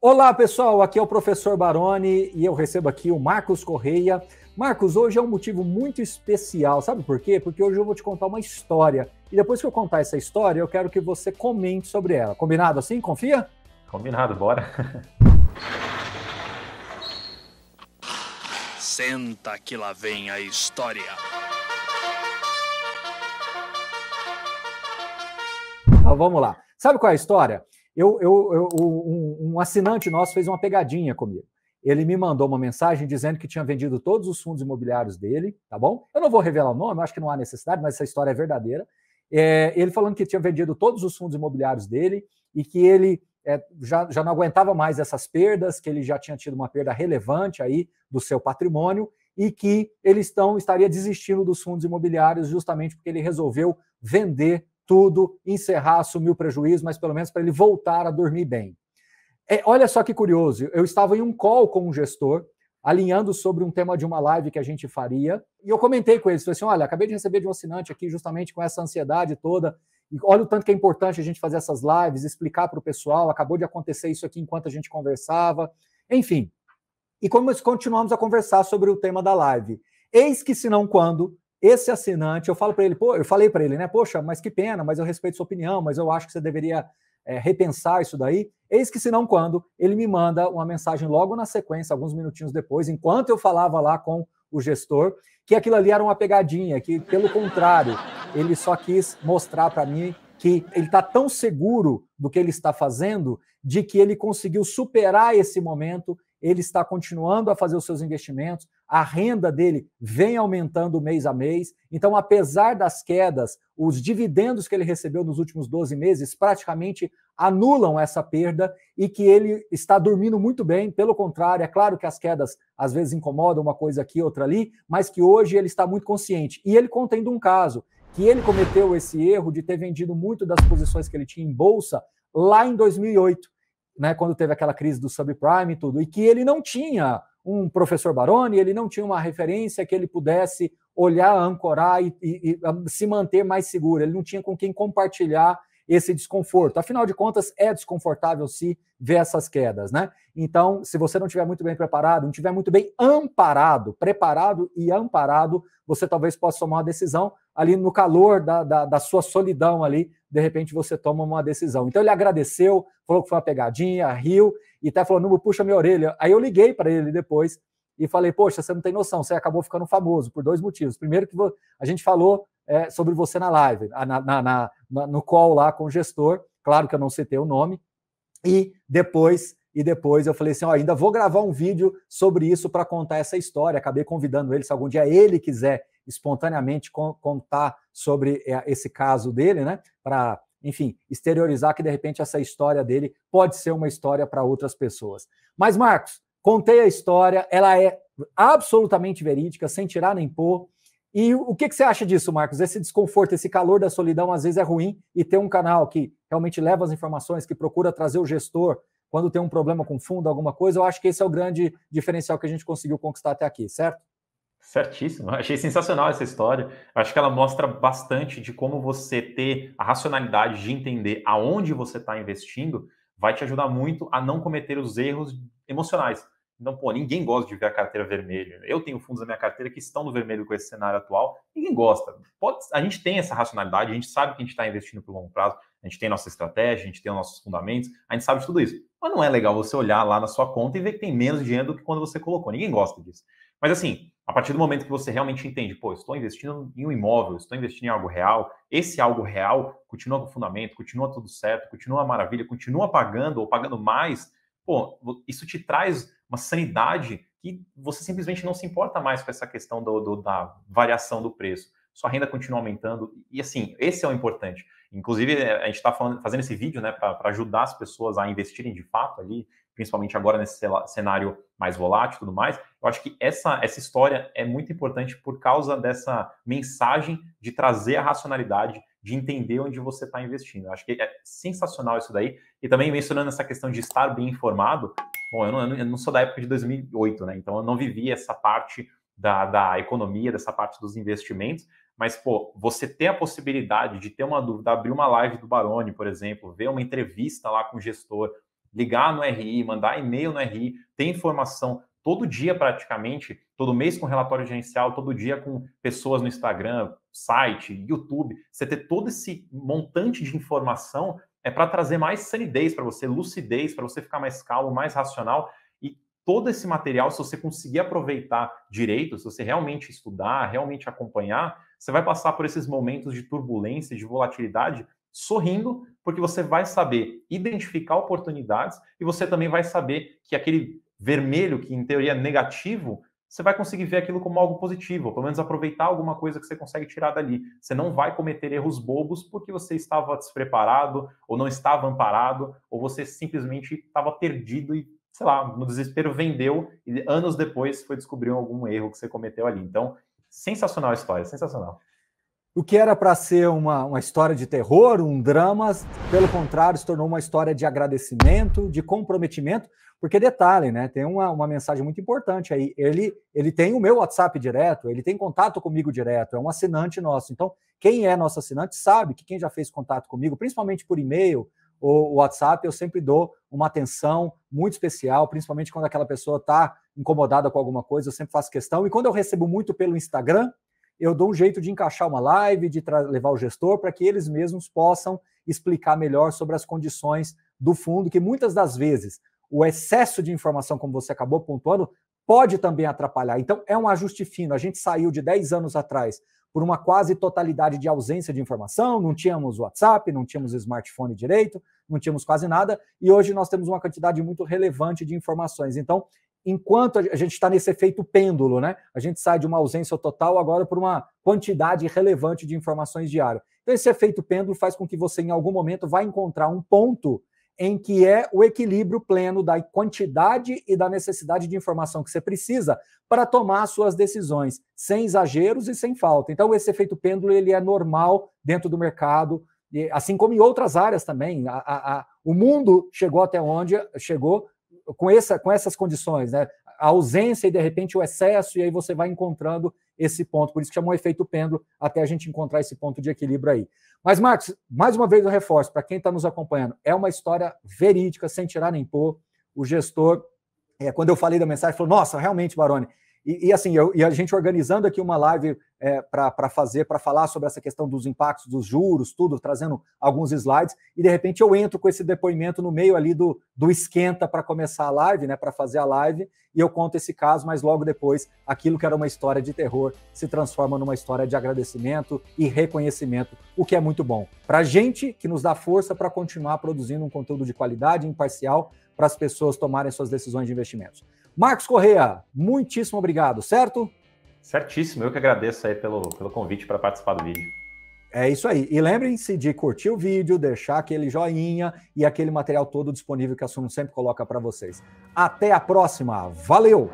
Olá, pessoal. Aqui é o professor Baroni e eu recebo aqui o Marcos Correia. Marcos, hoje é um motivo muito especial, sabe por quê? Porque hoje eu vou te contar uma história. E depois que eu contar essa história, eu quero que você comente sobre ela. Combinado assim? Confia? Combinado, bora. Senta que lá vem a história. Então vamos lá. Sabe qual é a história? Eu, eu, eu um, um assinante nosso fez uma pegadinha comigo. Ele me mandou uma mensagem dizendo que tinha vendido todos os fundos imobiliários dele, tá bom? Eu não vou revelar o nome, acho que não há necessidade, mas essa história é verdadeira. É, ele falando que tinha vendido todos os fundos imobiliários dele e que ele é, já, já não aguentava mais essas perdas, que ele já tinha tido uma perda relevante aí do seu patrimônio e que ele estão, estaria desistindo dos fundos imobiliários justamente porque ele resolveu vender tudo, encerrar, assumir o prejuízo, mas pelo menos para ele voltar a dormir bem. É, olha só que curioso, eu estava em um call com um gestor, alinhando sobre um tema de uma live que a gente faria, e eu comentei com ele falei assim, olha, acabei de receber de um assinante aqui justamente com essa ansiedade toda, e olha o tanto que é importante a gente fazer essas lives, explicar para o pessoal, acabou de acontecer isso aqui enquanto a gente conversava, enfim. E como continuamos a conversar sobre o tema da live. Eis que, se não quando, esse assinante, eu falo para ele, pô, eu falei para ele, né? Poxa, mas que pena, mas eu respeito sua opinião, mas eu acho que você deveria é, repensar isso daí. Eis que, se não quando, ele me manda uma mensagem logo na sequência, alguns minutinhos depois, enquanto eu falava lá com o gestor, que aquilo ali era uma pegadinha, que, pelo contrário, ele só quis mostrar para mim que ele está tão seguro do que ele está fazendo, de que ele conseguiu superar esse momento, ele está continuando a fazer os seus investimentos, a renda dele vem aumentando mês a mês. Então, apesar das quedas, os dividendos que ele recebeu nos últimos 12 meses praticamente anulam essa perda e que ele está dormindo muito bem. Pelo contrário, é claro que as quedas às vezes incomodam uma coisa aqui, outra ali, mas que hoje ele está muito consciente. E ele de um caso que ele cometeu esse erro de ter vendido muito das posições que ele tinha em bolsa lá em 2008, né, quando teve aquela crise do subprime e tudo, e que ele não tinha um professor Baroni, ele não tinha uma referência que ele pudesse olhar, ancorar e, e, e ah, se manter mais seguro, ele não tinha com quem compartilhar esse desconforto. Afinal de contas, é desconfortável se ver essas quedas, né? Então, se você não estiver muito bem preparado, não estiver muito bem amparado, preparado e amparado, você talvez possa tomar uma decisão ali no calor da, da, da, sua solidão ali, de repente você toma uma decisão. Então ele agradeceu, falou que foi uma pegadinha, riu e até falou, Nubo, puxa minha orelha. Aí eu liguei para ele depois e falei, poxa, você não tem noção, você acabou ficando famoso por dois motivos. Primeiro que a gente falou é, sobre você na live, na, na, na, no call lá com o gestor, claro que eu não citei o nome, e depois e depois eu falei assim, ó, ainda vou gravar um vídeo sobre isso para contar essa história. Acabei convidando ele, se algum dia ele quiser espontaneamente contar sobre eh, esse caso dele, né? Para, enfim, exteriorizar que de repente essa história dele pode ser uma história para outras pessoas. Mas, Marcos, contei a história, ela é absolutamente verídica, sem tirar nem pôr. E o que, que você acha disso, Marcos? Esse desconforto, esse calor da solidão, às vezes é ruim, e ter um canal que realmente leva as informações, que procura trazer o gestor quando tem um problema com fundo, alguma coisa, eu acho que esse é o grande diferencial que a gente conseguiu conquistar até aqui, certo? Certíssimo. Achei sensacional essa história. Acho que ela mostra bastante de como você ter a racionalidade de entender aonde você está investindo vai te ajudar muito a não cometer os erros emocionais. Então, pô, ninguém gosta de ver a carteira vermelha. Eu tenho fundos da minha carteira que estão no vermelho com esse cenário atual. Ninguém gosta. Pode, a gente tem essa racionalidade, a gente sabe que a gente está investindo para o longo prazo, a gente tem nossa estratégia, a gente tem os nossos fundamentos, a gente sabe de tudo isso. Mas não é legal você olhar lá na sua conta e ver que tem menos dinheiro do que quando você colocou. Ninguém gosta disso. Mas assim, a partir do momento que você realmente entende, pô, estou investindo em um imóvel, estou investindo em algo real, esse algo real continua com fundamento, continua tudo certo, continua maravilha, continua pagando ou pagando mais, pô, isso te traz uma sanidade que você simplesmente não se importa mais com essa questão do, do, da variação do preço. Sua renda continua aumentando e assim, esse é o importante. Inclusive, eh, a gente está fazendo esse vídeo né, para ajudar as pessoas a investirem de fato ali principalmente agora nesse cenário mais volátil e tudo mais. Eu acho que essa, essa história é muito importante por causa dessa mensagem de trazer a racionalidade, de entender onde você está investindo. Eu acho que é sensacional isso daí. E também mencionando essa questão de estar bem informado, bom, eu não, eu não sou da época de 2008, né? Então eu não vivi essa parte da, da economia, dessa parte dos investimentos, mas, pô, você ter a possibilidade de ter uma dúvida, abrir uma live do Barone, por exemplo, ver uma entrevista lá com o gestor, ligar no RI, mandar e-mail no RI, ter informação todo dia praticamente, todo mês com relatório gerencial, todo dia com pessoas no Instagram, site, YouTube. Você ter todo esse montante de informação é para trazer mais sanidez para você, lucidez, para você ficar mais calmo, mais racional. E todo esse material, se você conseguir aproveitar direito, se você realmente estudar, realmente acompanhar, você vai passar por esses momentos de turbulência, de volatilidade sorrindo, porque você vai saber identificar oportunidades e você também vai saber que aquele vermelho, que em teoria é negativo, você vai conseguir ver aquilo como algo positivo, ou pelo menos aproveitar alguma coisa que você consegue tirar dali. Você não vai cometer erros bobos porque você estava despreparado, ou não estava amparado, ou você simplesmente estava perdido e, sei lá, no desespero vendeu e anos depois foi descobrir algum erro que você cometeu ali. Então, sensacional a história, sensacional. O que era para ser uma, uma história de terror, um drama, pelo contrário, se tornou uma história de agradecimento, de comprometimento, porque detalhe, né? Tem uma, uma mensagem muito importante aí. Ele, ele tem o meu WhatsApp direto, ele tem contato comigo direto, é um assinante nosso. Então, quem é nosso assinante sabe que quem já fez contato comigo, principalmente por e-mail ou WhatsApp, eu sempre dou uma atenção muito especial, principalmente quando aquela pessoa está incomodada com alguma coisa, eu sempre faço questão. E quando eu recebo muito pelo Instagram, eu dou um jeito de encaixar uma live, de levar o gestor para que eles mesmos possam explicar melhor sobre as condições do fundo, que muitas das vezes o excesso de informação, como você acabou pontuando, pode também atrapalhar. Então, é um ajuste fino. A gente saiu de 10 anos atrás por uma quase totalidade de ausência de informação, não tínhamos WhatsApp, não tínhamos smartphone direito, não tínhamos quase nada, e hoje nós temos uma quantidade muito relevante de informações. Então, enquanto a gente está nesse efeito pêndulo, né? A gente sai de uma ausência total agora para uma quantidade relevante de informações diárias. Então, esse efeito pêndulo faz com que você, em algum momento, vá encontrar um ponto em que é o equilíbrio pleno da quantidade e da necessidade de informação que você precisa para tomar suas decisões, sem exageros e sem falta. Então, esse efeito pêndulo ele é normal dentro do mercado, assim como em outras áreas também. A, a, a, o mundo chegou até onde chegou com, essa, com essas condições, né? A ausência e de repente o excesso, e aí você vai encontrando esse ponto. Por isso que chamou efeito pêndulo, até a gente encontrar esse ponto de equilíbrio aí. Mas, Marcos, mais uma vez eu reforço, para quem está nos acompanhando, é uma história verídica, sem tirar nem pôr. O gestor, é, quando eu falei da mensagem, falou: Nossa, realmente, Barone e, e assim, eu, e a gente organizando aqui uma live é, para fazer, para falar sobre essa questão dos impactos dos juros, tudo, trazendo alguns slides, e de repente eu entro com esse depoimento no meio ali do, do esquenta para começar a live, né? Para fazer a live, e eu conto esse caso, mas logo depois aquilo que era uma história de terror se transforma numa história de agradecimento e reconhecimento, o que é muito bom. Para a gente que nos dá força para continuar produzindo um conteúdo de qualidade, imparcial, para as pessoas tomarem suas decisões de investimentos. Marcos Correia, muitíssimo obrigado, certo? Certíssimo, eu que agradeço aí pelo, pelo convite para participar do vídeo. É isso aí. E lembrem-se de curtir o vídeo, deixar aquele joinha e aquele material todo disponível que a Suno sempre coloca para vocês. Até a próxima. Valeu!